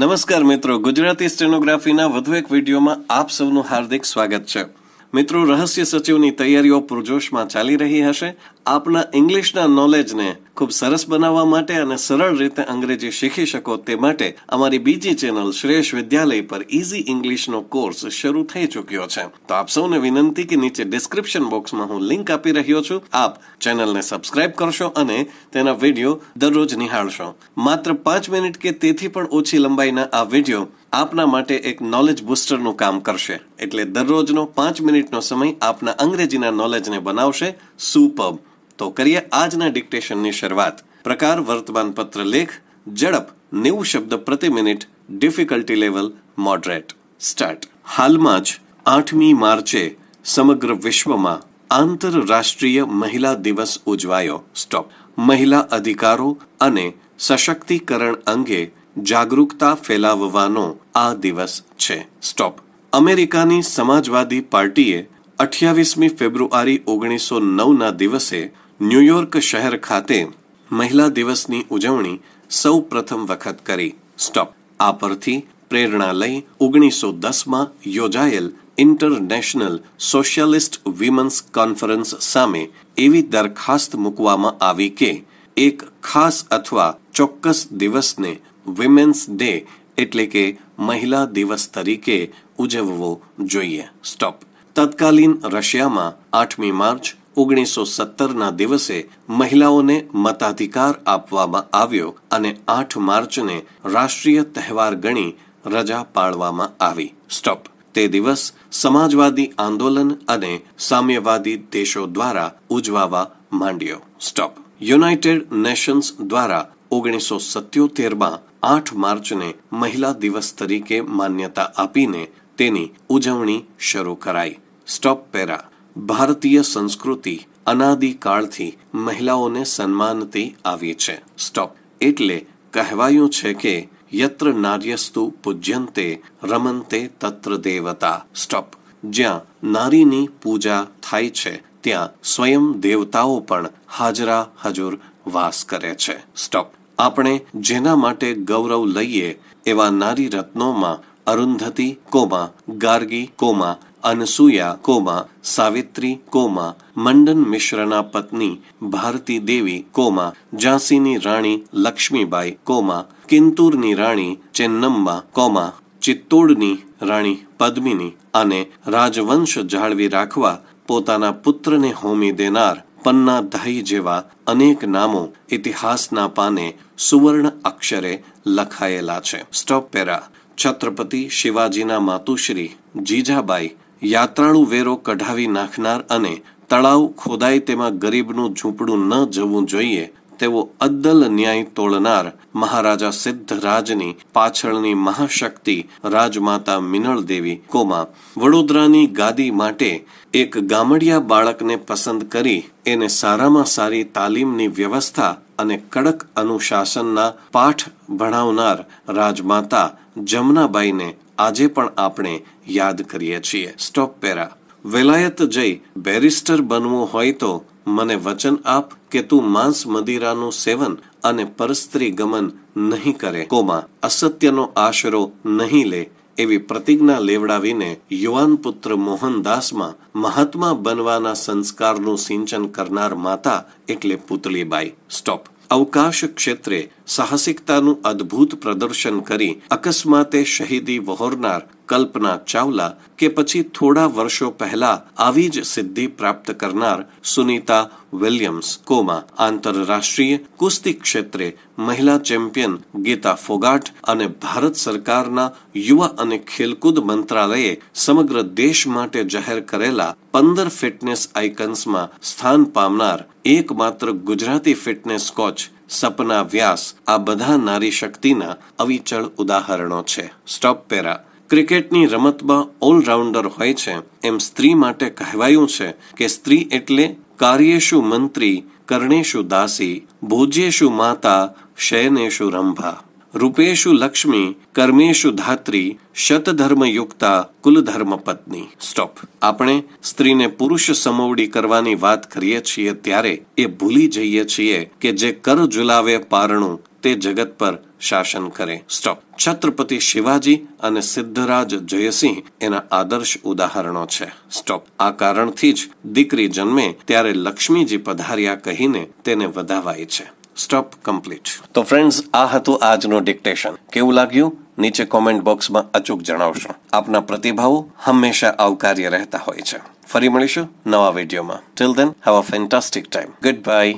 નમસ્કાર મિત્રો ગુજરાતી સ્ટેનોગ્રાફીના વધુ એક વિડીયોમાં આપ સૌનું હાર્દિક સ્વાગત છે મિત્રો રહસ્ય સચિવની તૈયારીઓ પૂરજોશમાં ચાલી રહી હશે આપના ઇંગ્લિશના નોલેજને ખૂબ સરસ બનાવવા માટે અને સરળ રીતે અંગ્રેજી શીખી શકો તે માટે અમારી બીજી ચેનલ શ્રેષ્ઠ વિદ્યાલય પર ઇઝી ઇંગ્લિશનો કોર્સ શરૂ થઈ ચુક્યો છે તો આપ સૌને વિનંતી કે નીચે ડિસ્ક્રિપ્શન બોક્સમાં હું લિંક આપી રહ્યો છું આપ ચેનલને સબસ્ક્રાઇબ કરશો અને તેના વિડીયો દરરોજ નિહાળશો માત્ર પાંચ મિનિટ કે તેથી પણ ઓછી લંબાઈના આ વિડીયો આપના માટે એક નોલેજ બુસ્ટરનું કામ કરશે એટલે દરરોજનો પાંચ મિનિટનો સમય આપના અંગ્રેજીના નોલેજને બનાવશે સુપર્બ તો કરીએ આજના ડિક્ટેશનની શરૂઆત પ્રકાર વર્તમાનપત્ર લેખ ઝડપ નેવું શબ્દ પ્રતિ minute difficulty level moderate start હાલમાં જ આઠમી માર્ચે સમગ્ર વિશ્વમાં આંતરરાષ્ટ્રીય મહિલા દિવસ ઉજવાયો સ્ટોપ મહિલા અધિકારો અને સશક્તિકરણ અંગે જાગરૂકતા ફેલાવવાનો આ દિવસ છે સ્ટોપ અમેરિકાની સમાજવાદી પાર્ટીએ અઠ્યાવીસમી ફેબ્રુઆરી ઓગણીસો નવના દિવસે ન્યૂયોર્ક શહેર ખાતે મહિલા દિવસની ઉજવણી સૌ પ્રથમ વખત કરી સ્ટોપ આ પરથી પ્રેરણા લઈ ઓગણીસો દસમાં યોજાયેલ ઇન્ટરનેશનલ સોશિયાલિસ્ટ વિમન્સ કોન્ફરન્સ સામે એવી દરખાસ્ત મૂકવામાં આવી કે એક ખાસ અથવા ચોક્કસ દિવસને વિમેન્સ ડે એટલે કે મહિલા દિવસ તરીકે ઉજવવો જોઈએ સ્ટોપ તત્કાલીન રશિયામાં આઠમી માર્ચ ઓગણીસો સત્તરના દિવસે મહિલાઓને મતાધિકાર આપવામાં આવ્યો અને આઠ માર્ચને રાષ્ટ્રીય તહેવાર ગણી રજા પાળવામાં આવી સ્ટોપ તે દિવસ સમાજવાદી આંદોલન અને સામ્યવાદી દેશો દ્વારા ઉજવવા માંડ્યો સ્ટોપ યુનાઇટેડ નેશન્સ દ્વારા ઓગણીસો સત્યોતેરમાં આઠ માર્ચને મહિલા દિવસ તરીકે માન્યતા આપીને તેની ઉજવણી શરૂ કરાઈ સ્ટોપ પેરા ભારતીય સંસ્કૃતિ અનાદિકાળથી મહિલાઓને સન્માનતી આવી છે સ્ટોપ એટલે કહેવાયું છે કે યત્ર નાર્યસ્તુ પૂજ્યંતે રમંતે તત્ર દેવતા સ્ટોપ જ્યાં નારીની પૂજા થાય છે ત્યાં સ્વયં દેવતાઓ પણ હાજરા હજુર વાસ કરે છે સ્ટોપ આપણે જેના માટે ગૌરવ લઈએ એવા નારી રત્નોમાં Arundhati comma Gargi comma Anasuya comma Savitri comma Mandan મિશ્રના પત્ની ભારતી દેવી કોમા ઝાંસીની રાણી લક્ષ્મીબાઈ કોમા કિંતુરની રાણી ચેન્નમ્મા કોમા ચિત્તોડની રાણી પદ્મિની અને રાજવંશ જાળવી રાખવા પોતાના પુત્રને હોમી દેનાર પન્ના ધાઈ જેવા અનેક નામો ઇતિહાસના પાને સુવર્ણ અક્ષરે લખાયેલા છે સ્ટોપ પેરા છત્રપતિ શિવાજીના માતુશ્રી જીજાબાઈ યાત્રાળુ વેરો કઢાવી નાખનાર અને તળાવ ખોદાય તેમાં ગરીબનું ઝૂંપડું ન જવું જોઈએ તેવો અદ્દલ ન્યાય તોડનાર મહારાજા સિદ્ધરાજની પાછળની મહાશક્તિ રાજમાતા મિનળ દેવી કોમા વડોદરાની ગાદી માટે એક ગામડિયા બાળકને પસંદ કરી એને સારામાં સારી તાલીમની વ્યવસ્થા અને કડક અનુશાસનના પાઠ ભણાવનાર રાજમાતા જમનાબાઈને આજે પણ આપણે યાદ કરીએ છીએ સ્ટોપ પેરા વેલાયત જઈ બેરિસ્ટર બનવું હોય તો મને વચન આપ કે તું માંસ મદિરાનું સેવન અને પરસ્ત્રી ગમન નહીં કરે કોમાં અસત્યનો આશરો નહીં લે એવી પ્રતિજ્ઞા લેવડાવીને યુવાન પુત્ર મોહનદાસમાં મહાત્મા બનવાના સંસ્કારનું સિંચન કરનાર માતા એટલે પુતળીબાઈ સ્ટોપ અવકાશ ક્ષેત્રે સાહસિકતાનું અદ્ભુત પ્રદર્શન કરી અકસ્માતે શહીદી વહોરનાર કલ્પના ચાવલા કે પછી થોડા વર્ષો પહેલા આવી જ સિદ્ધિ પ્રાપ્ત કરનાર સુનીતા વિલિયમ્સ કોમાં આંતરરાષ્ટ્રીય કુસ્તી ક્ષેત્રે મહિલા ચેમ્પિયન ગીતા ફોગાટ અને ભારત સરકારના યુવા અને ખેલકૂદ મંત્રાલયે સમગ્ર દેશ માટે જાહેર કરેલા પંદર ફિટનેસ આઇકન્સમાં સ્થાન પામનાર એકમાત્ર ગુજરાતી ફિટનેસ કોચ સપના વ્યાસ આ બધા નારી શક્તિના અવિચળ ઉદાહરણો છે સ્ટોપ પેરા ક્રિકેટની રમતમાં ઓલરાઉન્ડર હોય છે એમ સ્ત્રી માટે કહેવાયું છે કે સ્ત્રી એટલે કાર્યેશુ મંત્રી કર્ણેશુ દાસી ભોજ્યેશુ માતા શયનેશુ રંભા રૂપેશુ લક્ષ્મી કર્મેશુ ધાત્રી શતધર્મયુક્તા કુલધર્મ પત્ની સ્ટોપ આપણે સ્ત્રીને પુરુષ સમોવડી કરવાની વાત કરીએ છીએ ત્યારે એ ભૂલી જઈએ છીએ કે જે કર ઝુલાવે પારણું તે જગત પર શાસન કરે સ્ટોપ છત્રપતિ શિવાજી અને સિદ્ધરાજ જયસિંહ એના આદર્શ ઉદાહરણો છે સ્ટોપ આ કારણથી જ દીકરી જન્મે ત્યારે લક્ષ્મીજી પધાર્યા કહીને તેને વધાવાય છે સ્ટોપ કમ્પ્લીટ તો ફ્રેન્ડ્સ આ હતું આજનું ડિક્ટેશન કેવું લાગ્યું નીચે કોમેન્ટ બોક્સમાં અચૂક જણાવશો આપના પ્રતિભાવો હંમેશા આવકાર્ય રહેતા હોય છે ફરી મળીશું નવા વિડીયોમાં till then have a fantastic time good bye